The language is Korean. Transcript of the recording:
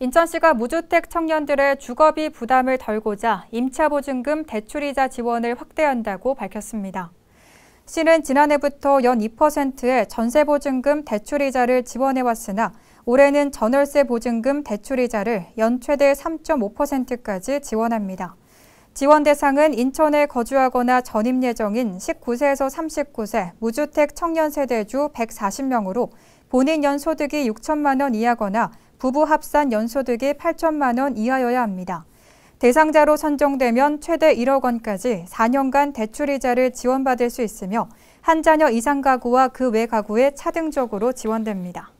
인천시가 무주택 청년들의 주거비 부담을 덜고자 임차보증금 대출이자 지원을 확대한다고 밝혔습니다. 시는 지난해부터 연 2%의 전세보증금 대출이자를 지원해왔으나 올해는 전월세 보증금 대출이자를 연 최대 3.5%까지 지원합니다. 지원 대상은 인천에 거주하거나 전입 예정인 19세에서 39세 무주택 청년 세대주 140명으로 본인 연소득이 6천만 원 이하거나 부부 합산 연소득이 8천만 원 이하여야 합니다. 대상자로 선정되면 최대 1억 원까지 4년간 대출이자를 지원받을 수 있으며 한 자녀 이상 가구와 그 외 가구에 차등적으로 지원됩니다.